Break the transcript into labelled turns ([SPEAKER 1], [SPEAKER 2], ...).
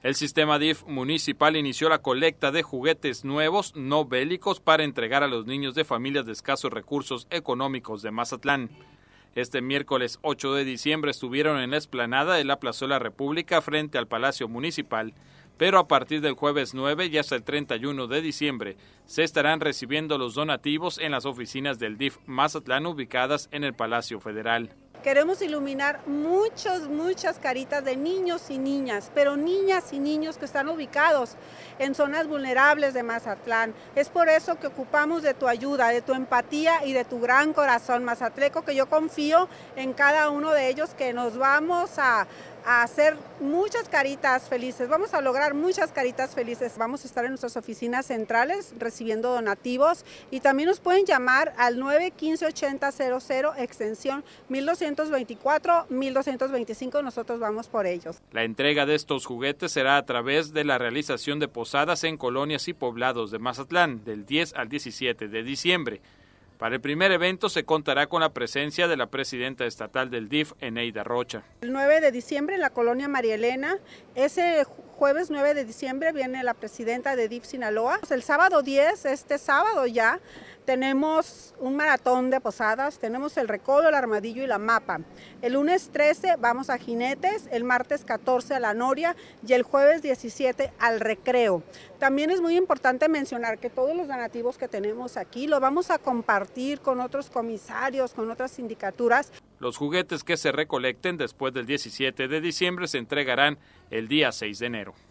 [SPEAKER 1] El sistema DIF municipal inició la colecta de juguetes nuevos, no bélicos, para entregar a los niños de familias de escasos recursos económicos de Mazatlán. Este miércoles 8 de diciembre estuvieron en la esplanada de la Plazuela República frente al Palacio Municipal, pero a partir del jueves 9 y hasta el 31 de diciembre se estarán recibiendo los donativos en las oficinas del DIF Mazatlán ubicadas en el Palacio Federal.
[SPEAKER 2] Queremos iluminar muchas, muchas caritas de niños y niñas, pero niñas y niños que están ubicados en zonas vulnerables de Mazatlán. Es por eso que ocupamos de tu ayuda, de tu empatía y de tu gran corazón mazatleco, que yo confío en cada uno de ellos que nos vamos a a hacer muchas caritas felices, vamos a lograr muchas caritas felices. Vamos a estar en nuestras oficinas centrales recibiendo donativos y también nos pueden llamar al 915-8000 extensión 1224-1225, nosotros vamos por ellos.
[SPEAKER 1] La entrega de estos juguetes será a través de la realización de posadas en colonias y poblados de Mazatlán del 10 al 17 de diciembre. Para el primer evento se contará con la presencia de la presidenta estatal del DIF, Eneida Rocha.
[SPEAKER 2] El 9 de diciembre en la colonia María Elena, ese jueves 9 de diciembre viene la presidenta de DIF Sinaloa. El sábado 10, este sábado ya, tenemos un maratón de posadas, tenemos el recodo, el armadillo y la mapa. El lunes 13 vamos a Jinetes, el martes 14 a la Noria y el jueves 17 al recreo. También es muy importante mencionar que todos los donativos que tenemos aquí lo vamos a compartir con otros comisarios, con otras sindicaturas.
[SPEAKER 1] Los juguetes que se recolecten después del 17 de diciembre se entregarán el día 6 de enero.